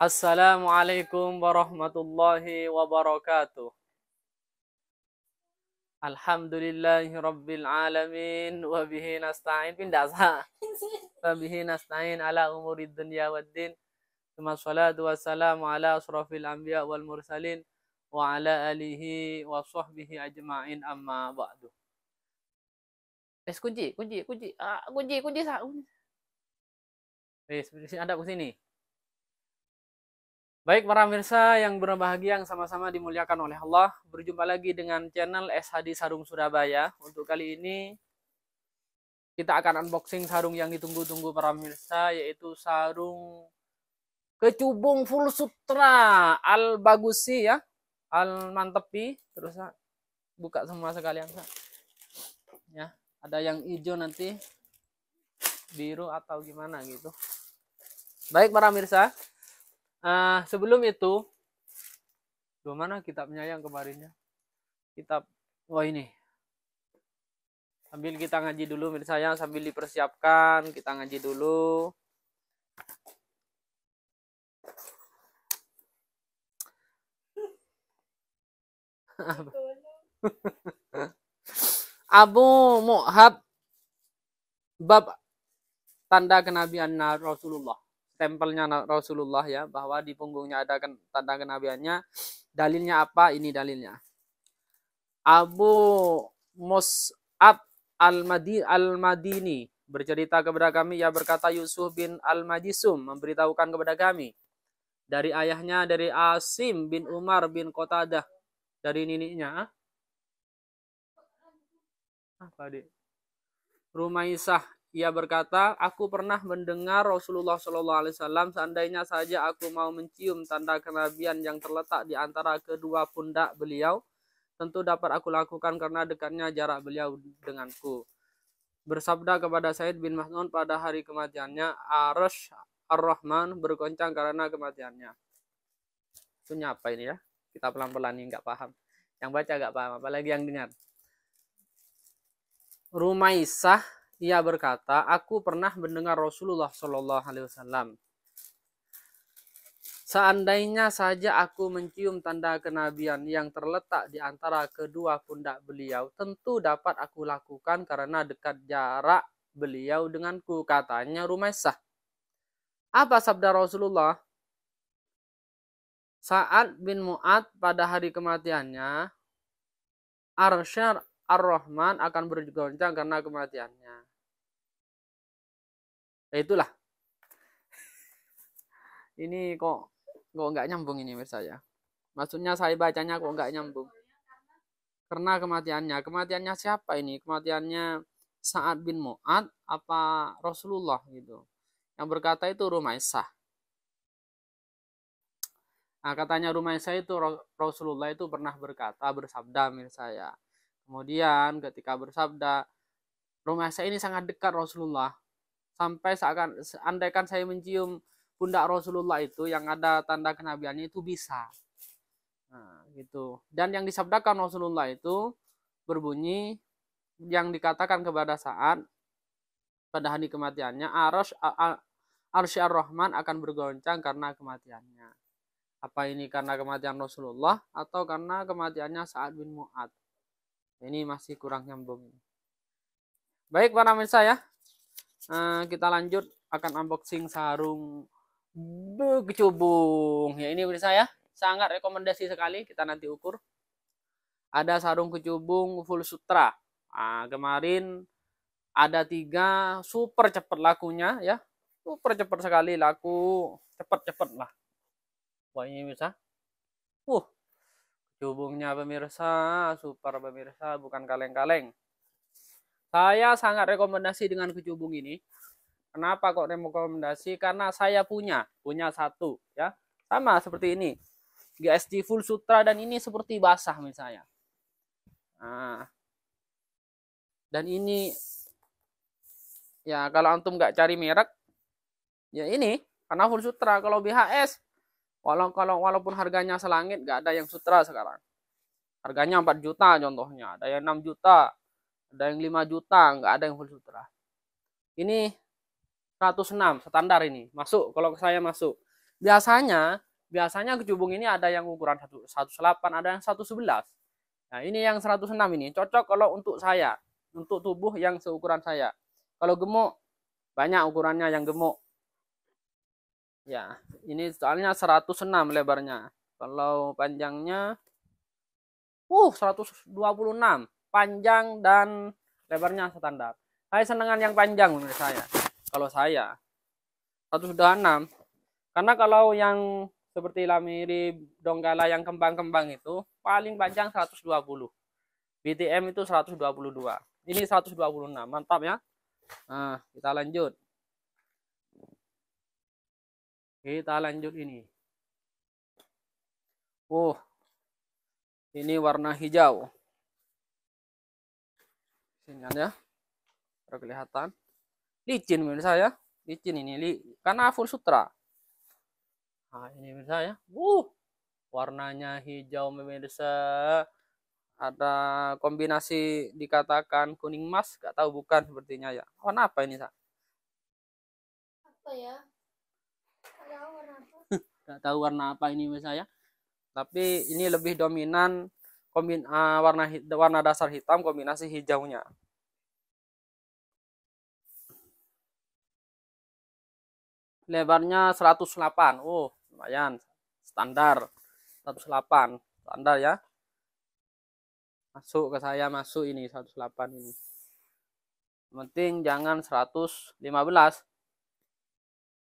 Assalamualaikum warahmatullahi wabarakatuh. Alhamdulillahi rabbil alamin wa bihi nasta'in pindah sah. Wa bihi nasta'in ala umuri dunya waddin. Thumma salatu wassalamu ala asrafil anbiya wal mursalin wa ala alihi wa sahbihi ajma'in amma ba'du. Es kunci, kunci, kunci. Ah, kunci, kunci sah. Eh, ada ke sini. Baik para pemirsa yang berbahagia yang sama-sama dimuliakan oleh Allah, berjumpa lagi dengan channel SHD Sarung Surabaya. Untuk kali ini kita akan unboxing sarung yang ditunggu-tunggu para pemirsa, yaitu sarung kecubung full sutra al bagusi ya, al mantepi. Terus buka semua sekalian Ya, ada yang hijau nanti biru atau gimana gitu. Baik para pemirsa. Uh, sebelum itu, dua mana kitabnya yang kemarinnya? Kitab, oh ini. Sambil kita ngaji dulu, misalnya sambil dipersiapkan, kita ngaji dulu. Abu Mu'hab bab tanda kenabian Rasulullah Tempelnya Rasulullah ya bahwa di punggungnya ada tanda kenabiannya dalilnya apa ini dalilnya Abu Mus'ab Al-Madini, Al-Madini bercerita kepada kami Ya berkata Yusuf bin Al-Majisum memberitahukan kepada kami dari ayahnya dari Asim bin Umar bin Qatadah dari neneknya apa dek Rumaisah ia berkata, aku pernah mendengar Rasulullah Shallallahu Alaihi Wasallam, seandainya saja aku mau mencium tanda kenabian yang terletak di antara kedua pundak beliau, tentu dapat aku lakukan karena dekatnya jarak beliau denganku. Bersabda kepada Said bin Mas'ud pada hari kematiannya, Arash Ar-Rahman bergoncang karena kematiannya. Maksudnya apa ini ya? Kita pelan-pelan ini nggak paham. Yang baca nggak paham, apalagi yang dengar. Rumaisah ia berkata, aku pernah mendengar Rasulullah Shallallahu Alaihi Wasallam. Seandainya saja aku mencium tanda kenabian yang terletak di antara kedua pundak beliau, tentu dapat aku lakukan karena dekat jarak beliau denganku, katanya Rumaisah. Apa sabda Rasulullah? Saat bin Mu'ad pada hari kematiannya, Arsyar Ar-Rahman akan bergoncang karena kematiannya ya itulah ini kok kok nggak nyambung ini mirsa ya maksudnya saya bacanya kok nggak nyambung karena kematiannya kematiannya siapa ini kematiannya saat bin Mu'ad apa Rasulullah gitu yang berkata itu Rumaisah nah katanya Rumaisah itu Rasulullah itu pernah berkata bersabda mirsa ya kemudian ketika bersabda Rumaisah ini sangat dekat Rasulullah sampai seakan andaikan saya mencium pundak Rasulullah itu yang ada tanda kenabiannya itu bisa. Nah, gitu. Dan yang disabdakan Rasulullah itu berbunyi yang dikatakan kepada saat pada hari kematiannya arsh Arsy Ar-Rahman akan bergoncang karena kematiannya. Apa ini karena kematian Rasulullah atau karena kematiannya saat bin Mu'ad? Ini masih kurang nyambung. Baik para pemirsa ya, uh, kita lanjut akan unboxing sarung kecubung ya ini menurut saya sangat rekomendasi sekali kita nanti ukur ada sarung kecubung full sutra nah, kemarin ada tiga super cepat lakunya ya super cepat sekali laku cepat-cepat lah wah bisa uh kecubungnya pemirsa super pemirsa bukan kaleng-kaleng saya sangat rekomendasi dengan kecubung ini. Kenapa kok rekomendasi? Karena saya punya, punya satu ya. Sama seperti ini. T full sutra dan ini seperti basah misalnya. Nah. Dan ini ya kalau antum nggak cari merek ya ini karena full sutra kalau BHS walau kalau walaupun harganya selangit nggak ada yang sutra sekarang harganya 4 juta contohnya ada yang 6 juta ada yang 5 juta nggak ada yang full sutra ini 106 standar ini masuk kalau saya masuk biasanya biasanya kecubung ini ada yang ukuran 118 ada yang 111 nah ini yang 106 ini cocok kalau untuk saya untuk tubuh yang seukuran saya kalau gemuk banyak ukurannya yang gemuk ya ini soalnya 106 lebarnya kalau panjangnya uh 126 panjang dan lebarnya standar. Saya senengan yang panjang menurut saya. Kalau saya satu Karena kalau yang seperti lamiri donggala yang kembang-kembang itu paling panjang 120. BTM itu 122. Ini 126. Mantap ya. Nah, kita lanjut. Kita lanjut ini. Oh. Ini warna hijau siniannya baru kelihatan licin pemirsa ya licin ini li karena full sutra nah ini pemirsa ya uh warnanya hijau pemirsa ada kombinasi dikatakan kuning emas gak tahu bukan sepertinya ya warna apa ini sa apa ya gak tahu warna apa ini pemirsa ya tapi ini lebih dominan kombin uh, warna warna dasar hitam kombinasi hijaunya. Lebarnya 108. Oh, uh, lumayan. Standar. 108. Standar ya. Masuk ke saya masuk ini 108 ini. Yang penting jangan 115.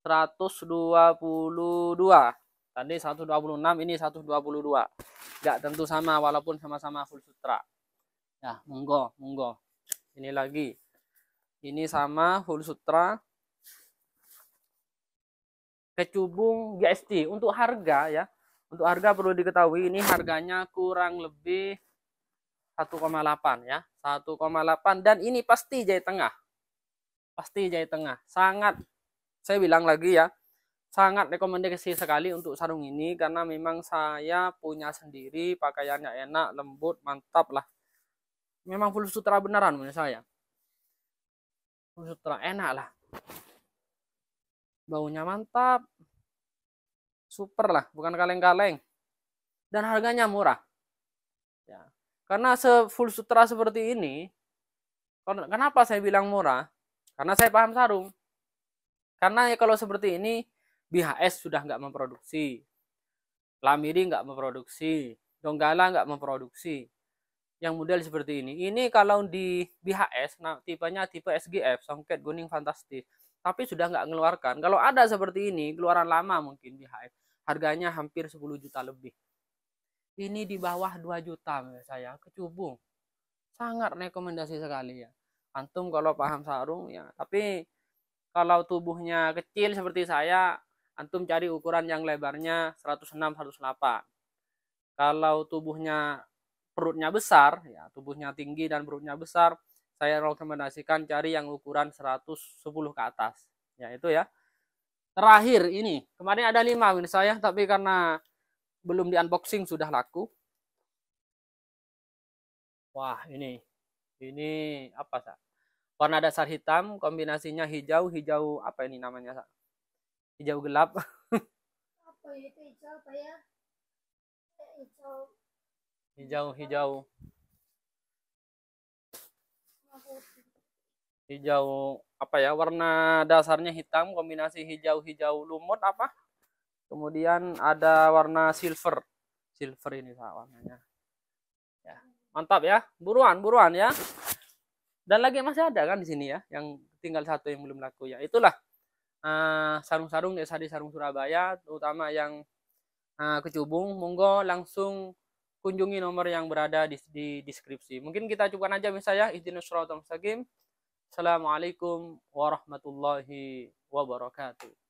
122 Tadi 126 ini 122. Enggak tentu sama walaupun sama-sama full sutra. Ya, monggo, monggo. Ini lagi. Ini sama full sutra. Kecubung GST untuk harga ya. Untuk harga perlu diketahui ini harganya kurang lebih 1,8 ya. 1,8 dan ini pasti jahit tengah. Pasti jahit tengah. Sangat saya bilang lagi ya, sangat rekomendasi sekali untuk sarung ini karena memang saya punya sendiri pakaiannya enak lembut mantap lah memang full sutra beneran menurut saya full sutra enak lah baunya mantap super lah bukan kaleng-kaleng dan harganya murah ya karena se full sutra seperti ini kan, kenapa saya bilang murah karena saya paham sarung karena ya kalau seperti ini BHS sudah nggak memproduksi, Lamiri nggak memproduksi, Donggala nggak memproduksi. Yang model seperti ini. Ini kalau di BHS, nah, tipenya tipe SGF, songket Guning fantastis. Tapi sudah nggak ngeluarkan. Kalau ada seperti ini, keluaran lama mungkin BHS. Harganya hampir 10 juta lebih. Ini di bawah 2 juta menurut saya, kecubung. Sangat rekomendasi sekali ya. Antum kalau paham sarung ya. Tapi kalau tubuhnya kecil seperti saya, antum cari ukuran yang lebarnya 106 108 kalau tubuhnya perutnya besar ya tubuhnya tinggi dan perutnya besar saya rekomendasikan cari yang ukuran 110 ke atas ya itu ya terakhir ini kemarin ada lima win saya tapi karena belum di unboxing sudah laku wah ini ini apa sah warna dasar hitam kombinasinya hijau hijau apa ini namanya sah hijau gelap apa ya, itu hijau apa ya hijau hijau hijau hijau apa ya warna dasarnya hitam kombinasi hijau hijau lumut apa kemudian ada warna silver silver ini pak warnanya ya mantap ya buruan buruan ya dan lagi masih ada kan di sini ya yang tinggal satu yang belum laku ya itulah Eh, sarung-sarung desa di sarung Surabaya terutama yang uh, kecubung monggo langsung kunjungi nomor yang berada di, di deskripsi mungkin kita cukupkan aja misalnya ihdinash assalamualaikum warahmatullahi wabarakatuh